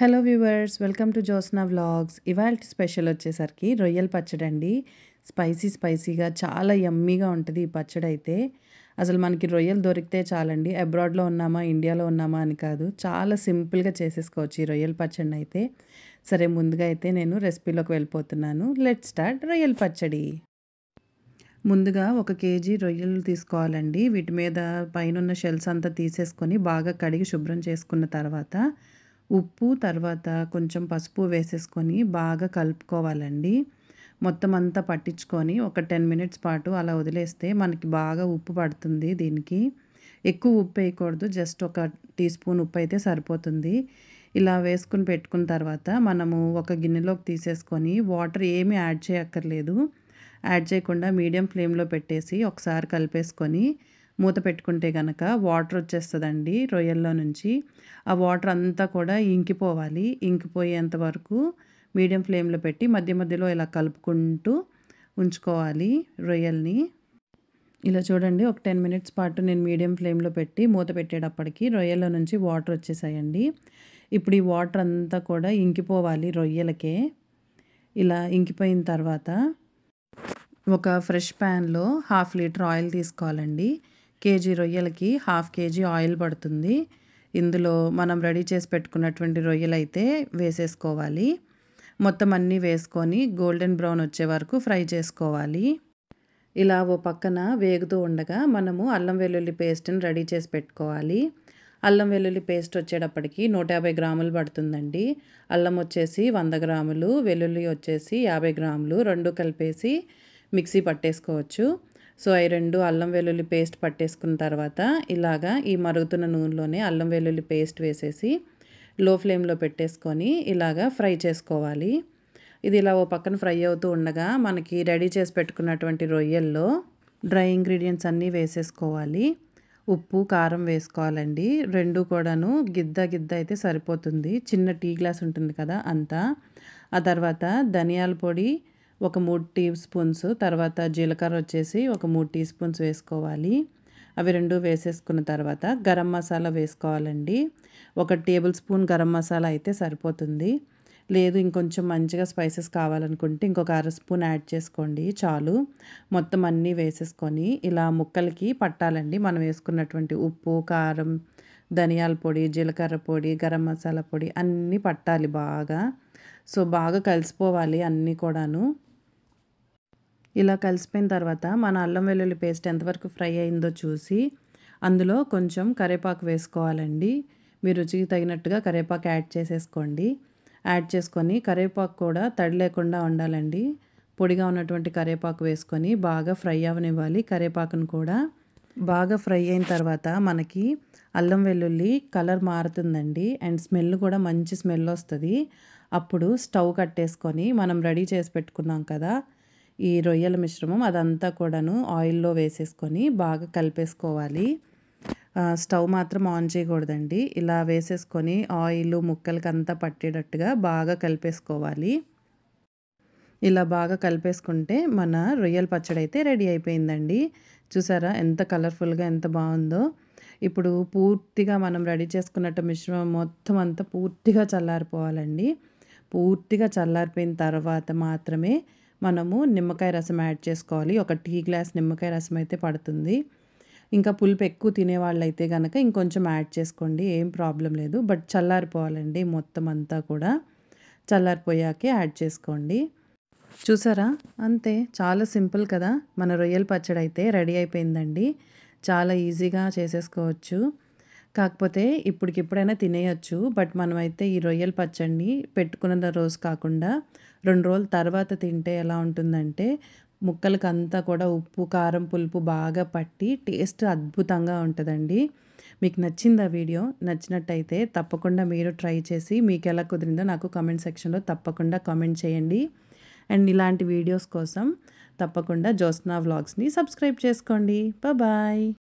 hello viewers welcome to Josna vlogs ఇవాళ special వచ్చేసరికి రొయ్యల పచ్చడి అండి స్పైసీ స్పైసీగా చాలా యమ్మీగా ఉంటుంది ఈ పచ్చడి అయితే అసలు మనకి రొయ్యలు దొరికితే చాలండి అబ్రాడ్లో ఉన్నామా ఇండియాలో ఉన్నామా అని కాదు చాలా సింపుల్గా చేసేసుకోవచ్చు ఈ రొయ్యల పచ్చడి అయితే సరే ముందుగా అయితే నేను రెసిపీలోకి వెళ్ళిపోతున్నాను లెట్ స్టార్ట్ రొయ్యల పచ్చడి ముందుగా ఒక కేజీ రొయ్యలు తీసుకోవాలండి వీటి మీద పైన షెల్స్ అంతా తీసేసుకొని బాగా కడిగి శుభ్రం చేసుకున్న తర్వాత ఉప్పు తర్వాత కొంచెం పసుపు వేసేసుకొని బాగా కలుపుకోవాలండి మొత్తం అంతా పట్టించుకొని ఒక టెన్ మినిట్స్ పాటు అలా వదిలేస్తే మనకి బాగా ఉప్పు పడుతుంది దీనికి ఎక్కువ ఉప్పు వేయకూడదు జస్ట్ ఒక టీ స్పూన్ ఉప్పు అయితే సరిపోతుంది ఇలా వేసుకుని పెట్టుకున్న తర్వాత మనము ఒక గిన్నెలోకి తీసేసుకొని వాటర్ ఏమీ యాడ్ చేయక్కర్లేదు యాడ్ చేయకుండా మీడియం ఫ్లేమ్లో పెట్టేసి ఒకసారి కలిపేసుకొని మూత పెట్టుకుంటే కనుక వాటర్ వచ్చేస్తుందండి రొయ్యల్లో నుంచి ఆ వాటర్ అంతా కూడా ఇంకిపోవాలి ఇంకిపోయేంత వరకు మీడియం ఫ్లేమ్లో పెట్టి మధ్య మధ్యలో ఇలా కలుపుకుంటూ ఉంచుకోవాలి రొయ్యల్ని ఇలా చూడండి ఒక టెన్ మినిట్స్ పాటు నేను మీడియం ఫ్లేమ్లో పెట్టి మూత పెట్టేటప్పటికి రొయ్యల్లో నుంచి వాటర్ వచ్చేసాయండి ఇప్పుడు ఈ వాటర్ అంతా కూడా ఇంకిపోవాలి రొయ్యలకే ఇలా ఇంకిపోయిన తర్వాత ఒక ఫ్రెష్ ప్యాన్లో హాఫ్ లీటర్ ఆయిల్ తీసుకోవాలండి కేజీ రొయ్యలకి హాఫ్ కేజీ ఆయిల్ పడుతుంది ఇందులో మనం రెడీ చేసి పెట్టుకున్నటువంటి రొయ్యలు అయితే వేసేసుకోవాలి మొత్తం అన్నీ వేసుకొని గోల్డెన్ బ్రౌన్ వచ్చే వరకు ఫ్రై చేసుకోవాలి ఇలా ఓ పక్కన వేగుతూ ఉండగా మనము అల్లం వెల్లుల్లి పేస్ట్ని రెడీ చేసి పెట్టుకోవాలి అల్లం వెల్లుల్లి పేస్ట్ వచ్చేటప్పటికి నూట యాభై గ్రాములు పడుతుందండి అల్లం వచ్చేసి వంద గ్రాములు వెల్లుల్లి వచ్చేసి యాభై గ్రాములు రెండు కలిపేసి మిక్సీ పట్టేసుకోవచ్చు సో అవి రెండు అల్లం వెల్లుల్లి పేస్ట్ పట్టేసుకున్న తర్వాత ఇలాగా ఈ మరుగుతున్న నూనెలోనే అల్లం వెల్లుల్లి పేస్ట్ వేసేసి లో ఫ్లేమ్లో పెట్టేసుకొని ఇలాగా ఫ్రై చేసుకోవాలి ఇది ఇలా ఓ పక్కన ఫ్రై అవుతూ ఉండగా మనకి రెడీ చేసి పెట్టుకున్నటువంటి రొయ్యల్లో డ్రై ఇంగ్రీడియంట్స్ అన్నీ వేసేసుకోవాలి ఉప్పు కారం వేసుకోవాలండి రెండు కూడాను గిద్ద గిద్ద అయితే సరిపోతుంది చిన్న టీ గ్లాస్ ఉంటుంది కదా అంతా ఆ తర్వాత ధనియాల పొడి ఒక మూడు టీ స్పూన్స్ తర్వాత జీలకర్ర వచ్చేసి ఒక మూడు టీ స్పూన్స్ వేసుకోవాలి అవి రెండు వేసేసుకున్న తర్వాత గరం మసాలా వేసుకోవాలండి ఒక టేబుల్ స్పూన్ గరం మసాలా అయితే సరిపోతుంది లేదు ఇంకొంచెం మంచిగా స్పైసెస్ కావాలనుకుంటే ఇంకొక అర స్పూన్ యాడ్ చేసుకోండి చాలు మొత్తం అన్నీ వేసేసుకొని ఇలా ముక్కలకి పట్టాలండి మనం వేసుకున్నటువంటి ఉప్పు కారం ధనియాల పొడి జీలకర్ర పొడి గరం మసాలా పొడి అన్నీ పట్టాలి బాగా సో బాగా కలిసిపోవాలి అన్నీ కూడాను ఇలా కలిసిపోయిన తర్వాత మన అల్లం వెల్లుల్లి పేస్ట్ ఎంతవరకు ఫ్రై అయిందో చూసి అందులో కొంచెం కరేపాకు వేసుకోవాలండి మీ రుచికి తగినట్టుగా కరేపాకు యాడ్ చేసేసుకోండి యాడ్ చేసుకొని కరేపాకు కూడా తడి లేకుండా ఉండాలండి పొడిగా ఉన్నటువంటి కరేపాకు వేసుకొని బాగా ఫ్రై అవనివ్వాలి కరేపాకును కూడా బాగా ఫ్రై అయిన తర్వాత మనకి అల్లం వెల్లుల్లి కలర్ మారుతుందండి అండ్ స్మెల్ కూడా మంచి స్మెల్ వస్తుంది అప్పుడు స్టవ్ కట్టేసుకొని మనం రెడీ చేసి పెట్టుకున్నాం కదా ఈ రొయ్యల మిశ్రమం అదంతా కూడాను ఆయిల్లో వేసేసుకొని బాగా కలిపేసుకోవాలి స్టవ్ మాత్రం ఆన్ చేయకూడదండి ఇలా వేసేసుకొని ఆయిల్ ముక్కలకి అంతా పట్టేటట్టుగా బాగా కలిపేసుకోవాలి ఇలా బాగా కలిపేసుకుంటే మన రొయ్యల పచ్చడి అయితే రెడీ అయిపోయిందండి చూసారా ఎంత కలర్ఫుల్గా ఎంత బాగుందో ఇప్పుడు పూర్తిగా మనం రెడీ చేసుకున్నట్టు మిశ్రమం మొత్తం అంతా పూర్తిగా చల్లారిపోవాలండి పూర్తిగా చల్లారిపోయిన తర్వాత మాత్రమే మనము నిమ్మకాయ రసం యాడ్ చేసుకోవాలి ఒక టీ గ్లాస్ నిమ్మకాయ రసం అయితే పడుతుంది ఇంకా పులుపు ఎక్కువ తినేవాళ్ళు అయితే కనుక ఇంకొంచెం యాడ్ చేసుకోండి ఏం ప్రాబ్లం లేదు బట్ చల్లారిపోవాలండి మొత్తం అంతా కూడా చల్లారిపోయాకే యాడ్ చేసుకోండి చూసారా అంతే చాలా సింపుల్ కదా మన రొయ్యల పచ్చడి అయితే రెడీ అయిపోయిందండి చాలా ఈజీగా చేసేసుకోవచ్చు కాకపోతే ఇప్పటికిప్పుడైనా తినేయచ్చు బట్ మనమైతే ఈ రొయ్యల పచ్చడిని పెట్టుకున్న రోజు కాకుండా రెండు రోజుల తర్వాత తింటే ఎలా ఉంటుందంటే ముక్కలకి అంతా కూడా ఉప్పు కారం పులుపు బాగా పట్టి టేస్ట్ అద్భుతంగా ఉంటుందండి మీకు నచ్చింది ఆ వీడియో నచ్చినట్టయితే తప్పకుండా మీరు ట్రై చేసి మీకు ఎలా కుదిరిందో నాకు కామెంట్ సెక్షన్లో తప్పకుండా కామెంట్ చేయండి అండ్ ఇలాంటి వీడియోస్ కోసం తప్పకుండా జోస్నా వ్లాగ్స్ని సబ్స్క్రైబ్ చేసుకోండి బాయ్